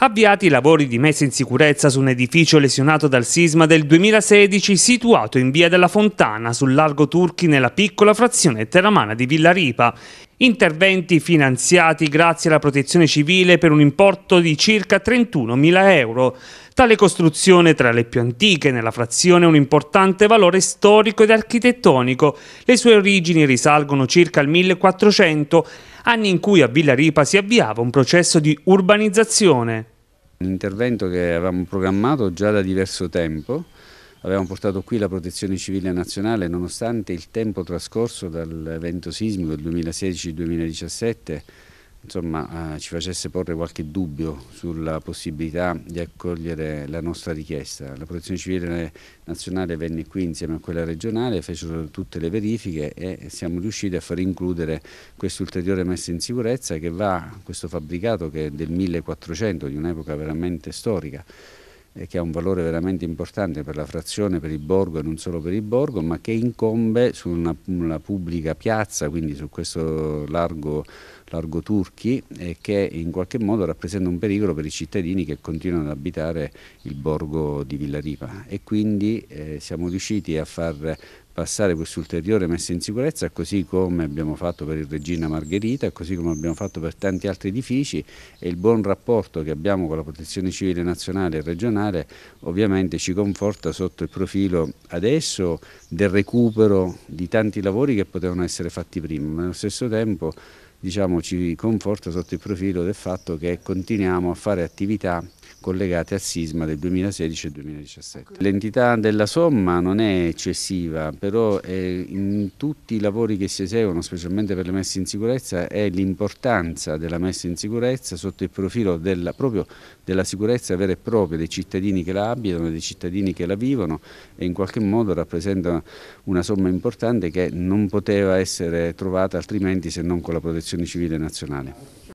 avviati i lavori di messa in sicurezza su un edificio lesionato dal sisma del 2016 situato in via della Fontana sul largo Turchi nella piccola frazione teramana di Villa Ripa. Interventi finanziati grazie alla protezione civile per un importo di circa 31.000 euro. Tale costruzione tra le più antiche nella frazione ha un importante valore storico ed architettonico. Le sue origini risalgono circa al 1400, anni in cui a Villa Ripa si avviava un processo di urbanizzazione. Un intervento che avevamo programmato già da diverso tempo Avevamo portato qui la protezione civile nazionale nonostante il tempo trascorso dall'evento sismico del 2016-2017 insomma, eh, ci facesse porre qualche dubbio sulla possibilità di accogliere la nostra richiesta. La Protezione Civile Nazionale venne qui insieme a quella regionale, fecero tutte le verifiche e siamo riusciti a far includere questa ulteriore messa in sicurezza che va a questo fabbricato che è del 1400, di un'epoca veramente storica che ha un valore veramente importante per la frazione, per il borgo e non solo per il borgo, ma che incombe su una, una pubblica piazza, quindi su questo largo, largo Turchi, e che in qualche modo rappresenta un pericolo per i cittadini che continuano ad abitare il borgo di Villaripa. E quindi eh, siamo riusciti a far passare questa ulteriore messa in sicurezza così come abbiamo fatto per il Regina Margherita, così come abbiamo fatto per tanti altri edifici e il buon rapporto che abbiamo con la protezione civile nazionale e regionale ovviamente ci conforta sotto il profilo adesso del recupero di tanti lavori che potevano essere fatti prima, ma allo stesso tempo diciamo, ci conforta sotto il profilo del fatto che continuiamo a fare attività collegate al sisma del 2016 e 2017. L'entità della somma non è eccessiva, però eh, in tutti i lavori che si eseguono, specialmente per le messe in sicurezza, è l'importanza della messa in sicurezza sotto il profilo della, proprio della sicurezza vera e propria dei cittadini che la abitano, dei cittadini che la vivono e in qualche modo rappresenta una somma importante che non poteva essere trovata altrimenti se non con la protezione civile nazionale.